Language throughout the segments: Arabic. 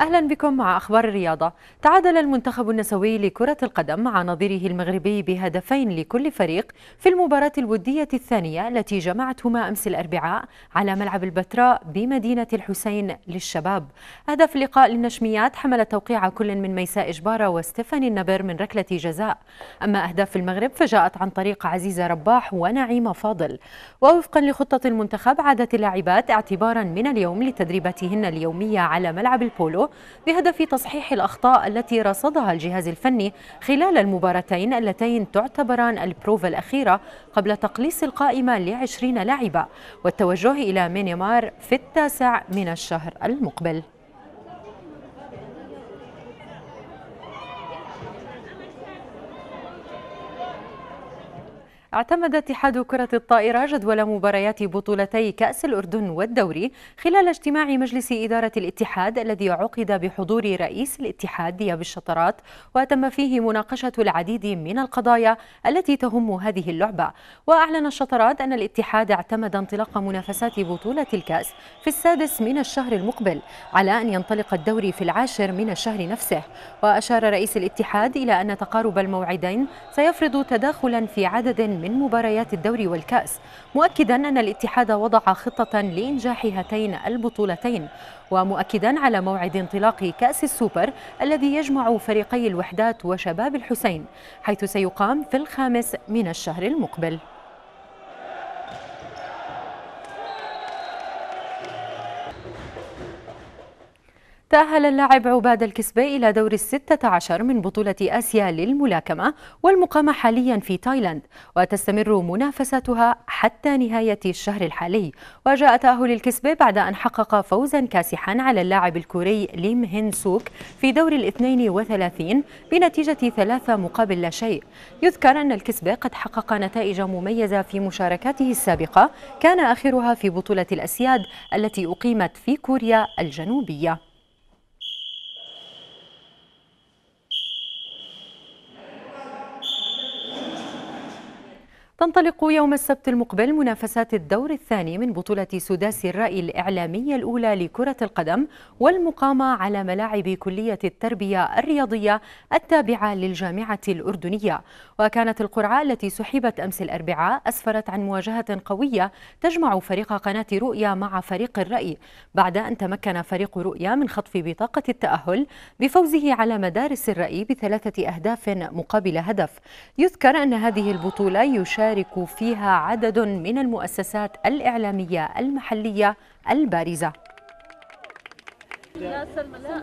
أهلا بكم مع أخبار الرياضة تعادل المنتخب النسوي لكرة القدم مع نظيره المغربي بهدفين لكل فريق في المباراة الودية الثانية التي جمعتهما أمس الأربعاء على ملعب البتراء بمدينة الحسين للشباب هدف لقاء للنشميات حمل توقيع كل من ميساء إجبارة وستيفاني النبر من ركلة جزاء أما أهداف المغرب فجاءت عن طريق عزيزة رباح ونعيمة فاضل ووفقا لخطة المنتخب عادت اللاعبات اعتبارا من اليوم لتدريباتهن اليومية على ملعب البولو بهدف تصحيح الأخطاء التي رصدها الجهاز الفني خلال المباراتين اللتين تعتبران البروف الأخيرة قبل تقليص القائمة لعشرين لاعبة والتوجه إلى مينيمار في التاسع من الشهر المقبل اعتمد اتحاد كرة الطائرة جدول مباريات بطولتي كأس الأردن والدوري خلال اجتماع مجلس إدارة الاتحاد الذي عقد بحضور رئيس الاتحاد دياب الشطرات وتم فيه مناقشة العديد من القضايا التي تهم هذه اللعبة وأعلن الشطرات أن الاتحاد اعتمد انطلاق منافسات بطولة الكأس في السادس من الشهر المقبل على أن ينطلق الدوري في العاشر من الشهر نفسه وأشار رئيس الاتحاد إلى أن تقارب الموعدين سيفرض تداخلا في عدد من مباريات الدوري والكأس مؤكدا أن الاتحاد وضع خطة لإنجاح هاتين البطولتين ومؤكدا على موعد انطلاق كأس السوبر الذي يجمع فريقي الوحدات وشباب الحسين حيث سيقام في الخامس من الشهر المقبل تأهل اللاعب عباد الكسبي إلى دور الستة عشر من بطولة آسيا للملاكمة والمقامة حاليا في تايلاند وتستمر منافستها حتى نهاية الشهر الحالي وجاء تأهل الكسبي بعد أن حقق فوزا كاسحا على اللاعب الكوري ليم هين سوك في دور الاثنين وثلاثين بنتيجة ثلاثة مقابل لا شيء يذكر أن الكسبي قد حقق نتائج مميزة في مشاركاته السابقة كان آخرها في بطولة الأسياد التي أقيمت في كوريا الجنوبية تنطلق يوم السبت المقبل منافسات الدور الثاني من بطولة سداس الرأي الإعلامية الأولى لكرة القدم والمقامة على ملاعب كلية التربية الرياضية التابعة للجامعة الأردنية وكانت القرعة التي سحبت أمس الأربعاء أسفرت عن مواجهة قوية تجمع فريق قناة رؤيا مع فريق الرأي بعد أن تمكن فريق رؤيا من خطف بطاقة التأهل بفوزه على مدارس الرأي بثلاثة أهداف مقابل هدف يذكر أن هذه البطولة يشارك يشارك فيها عدد من المؤسسات الإعلامية المحلية البارزة لا لا لا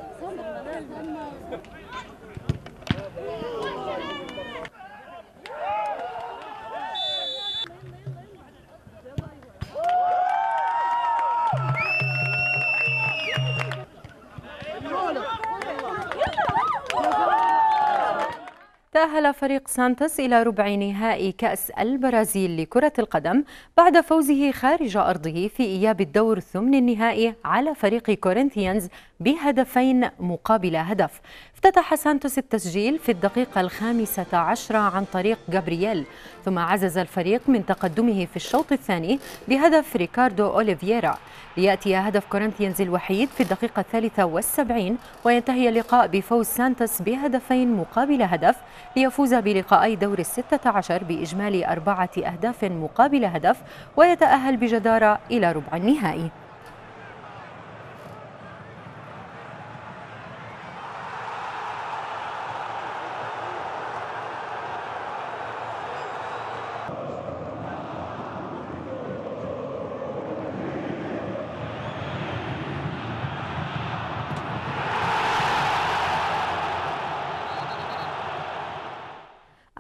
تأهل فريق سانتوس إلى ربع نهائي كأس البرازيل لكرة القدم بعد فوزه خارج أرضه في إياب الدور الثمن النهائي على فريق كورنثيانز بهدفين مقابل هدف افتتح سانتوس التسجيل في الدقيقة الخامسة عشرة عن طريق جابرييل ثم عزز الفريق من تقدمه في الشوط الثاني بهدف ريكاردو أوليفييرا ليأتي هدف كورنثيانز الوحيد في الدقيقة الثالثة والسبعين وينتهي اللقاء بفوز سانتوس بهدفين مقابل هدف ليفوز بلقائي دور الستة عشر بإجمالي أربعة أهداف مقابل هدف ويتأهل بجدارة إلى ربع النهائي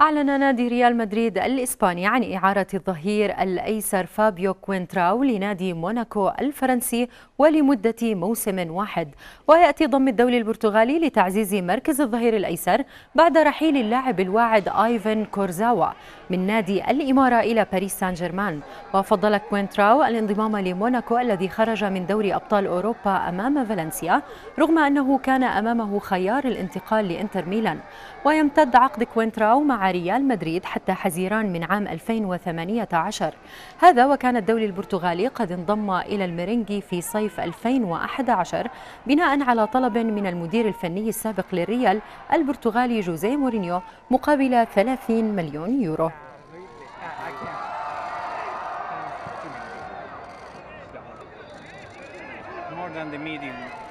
أعلن نادي ريال مدريد الإسباني عن إعارة الظهير الأيسر فابيو كوينتراو لنادي موناكو الفرنسي ولمدة موسم واحد ويأتي ضم الدولي البرتغالي لتعزيز مركز الظهير الأيسر بعد رحيل اللاعب الواعد آيفن كورزاوا من نادي الإمارة إلى باريس سان جيرمان وفضل كوينتراو الانضمام لموناكو الذي خرج من دوري أبطال أوروبا أمام فالنسيا رغم أنه كان أمامه خيار الانتقال لإنتر ميلان ويمتد عقد كوينتراو مع ريال مدريد حتى حزيران من عام 2018 هذا وكان الدولي البرتغالي قد انضم إلى الميرينجي في صيف 2011 بناء على طلب من المدير الفني السابق للريال البرتغالي جوزيه مورينيو مقابل 30 مليون يورو more than the medium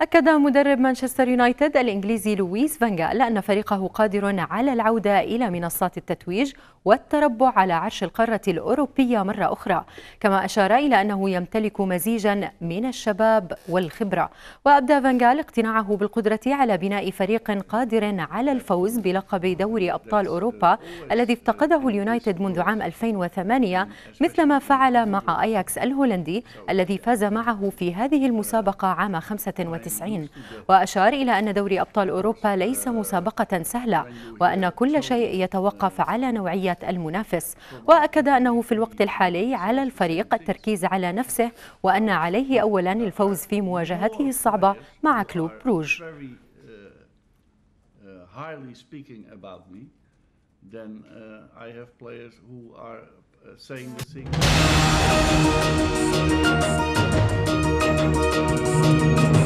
أكد مدرب مانشستر يونايتد الإنجليزي لويس فانجال أن فريقه قادر على العودة إلى منصات التتويج والتربع على عرش القارة الأوروبية مرة أخرى كما أشار إلى أنه يمتلك مزيجا من الشباب والخبرة وأبدى فانجال اقتناعه بالقدرة على بناء فريق قادر على الفوز بلقب دوري أبطال أوروبا الذي افتقده اليونايتد منذ عام 2008 مثلما فعل مع أياكس الهولندي الذي فاز معه في هذه المسابقة عام 95 1990 وأشار إلى أن دوري أبطال أوروبا ليس مسابقة سهلة وأن كل شيء يتوقف على نوعية المنافس وأكد أنه في الوقت الحالي على الفريق التركيز على نفسه وأن عليه أولا الفوز في مواجهته الصعبة مع كلوب بروج then uh, I have players who are uh, saying the same.